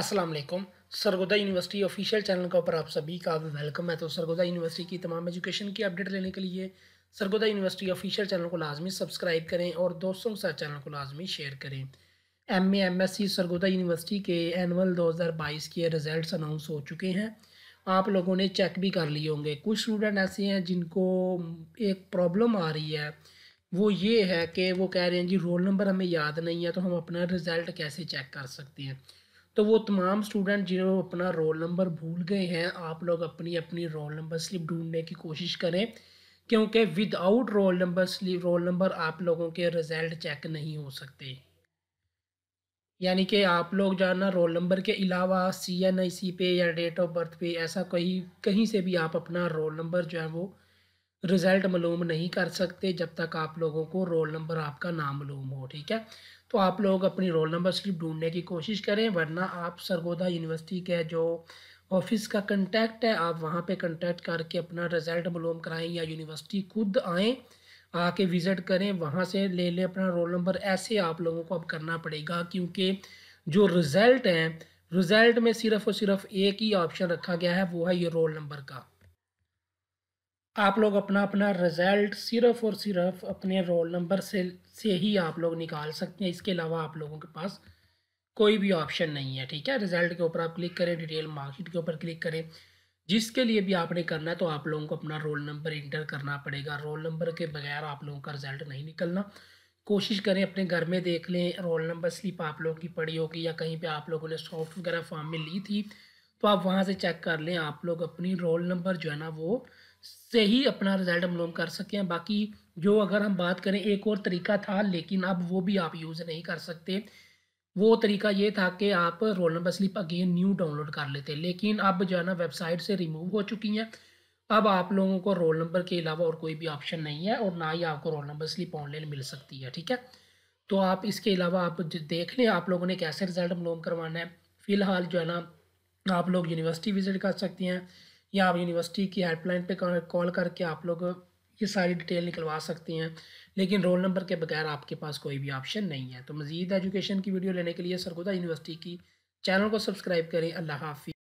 Aslam Sargodha university official channel के ऊपर आप सभी का वेलकम है तो सरगोदा यूनिवर्सिटी की तमाम एजुकेशन की अपडेट लेने के लिए सरगोदा यूनिवर्सिटी ऑफिशियल चैनल को लाजमी सब्सक्राइब करें और दोस्तों के साथ चैनल को लाजमी शेयर करें M A M S C Sargodha university के एनअल 2022 के रिज़ल्ट अनाउंस हो चुके हैं आप लोगों ने चेक भी कर लिए होंगे कुछ स्टूडेंट ऐसे हैं जिनको एक प्रॉब्लम आ रही है वो ये है कि वो कह रहे हैं जी रोल नंबर हमें याद नहीं है तो हम अपना रिज़ल्ट कैसे चेक कर सकते हैं तो वो तमाम स्टूडेंट जिन्हों अपना रोल नंबर भूल गए हैं आप लोग अपनी अपनी रोल नंबर स्लिप ढूंढने की कोशिश करें क्योंकि without roll number slip roll number आप लोगों के रिज़ल्ट चेक नहीं हो सकते यानी कि आप लोग जो ना रोल नंबर के अलावा सी एन आई सी पे या डेट ऑफ बर्थ पे ऐसा कहीं कहीं से भी आप अपना रोल नंबर जो है वो रिज़ल्ट मालूम नहीं कर सकते जब तक आप लोगों को रोल नंबर आपका नाम मालूम हो ठीक है तो आप लोग अपनी रोल नंबर स्लिप ढूंढने की कोशिश करें वरना आप सरगोदा यूनिवर्सिटी के जो ऑफिस का कंटैक्ट है आप वहाँ पे कंटैक्ट करके अपना रिज़ल्ट मालूम कराएं या यूनिवर्सिटी खुद आएँ आके विज़िट करें वहाँ से ले लें अपना रोल नंबर ऐसे आप लोगों को अब करना पड़ेगा क्योंकि जो रिज़ल्ट हैं रिज़ल्ट में सिर्फ़ और सिर्फ एक ही ऑप्शन रखा गया है वो है ये रोल नंबर का आप लोग अपना अपना रिज़ल्ट सिर्फ और सिर्फ अपने रोल नंबर से से ही आप लोग निकाल सकते हैं इसके अलावा आप लोगों के पास कोई भी ऑप्शन नहीं है ठीक है रिज़ल्ट के ऊपर आप क्लिक करें डिटेल मार्कशीट के ऊपर क्लिक करें जिसके लिए भी आपने करना है तो आप लोगों को अपना रोल नंबर इंटर करना पड़ेगा रोल नंबर के बगैर आप लोगों का रिज़ल्ट नहीं निकलना कोशिश करें अपने घर में देख लें रोल नंबर स्लिप आप लोगों की पड़ी होगी या कहीं पे आप लोगों ने सॉफ्ट वगैरह फॉर्म में ली थी तो आप वहाँ से चेक कर लें आप लोग अपनी रोल नंबर जो है ना वो से ही अपना रिजल्ट हम लोग कर सकें बाकी जो अगर हम बात करें एक और तरीका था लेकिन अब वो भी आप यूज़ नहीं कर सकते वो तरीका ये था कि आप roll number slip again new download कर लेते लेकिन अब जो है ना वेबसाइट से रिमूव हो चुकी हैं अब आप लोगों को रोल नंबर के अलावा और कोई भी ऑप्शन नहीं है और ना ही आपको रोल नंबर स्लिप ऑनलाइन मिल सकती है ठीक है तो आप इसके अलावा आप देख लें आप लोगों ने कैसे रिजल्ट मलूम करवाना है फ़िलहाल जो है ना आप लोग यूनिवर्सिटी विज़िट कर सकते हैं या आप यूनिवर्सिटी की हेल्पलाइन पे कॉल करके आप लोग ये सारी डिटेल निकलवा सकती हैं लेकिन रोल नंबर के बगैर आपके पास कोई भी ऑप्शन नहीं है तो मज़ीद एजुकेशन की वीडियो लेने के लिए सरगोदा यूनिवर्सिटी की चैनल को सब्सक्राइब करें अल्लाह हाफि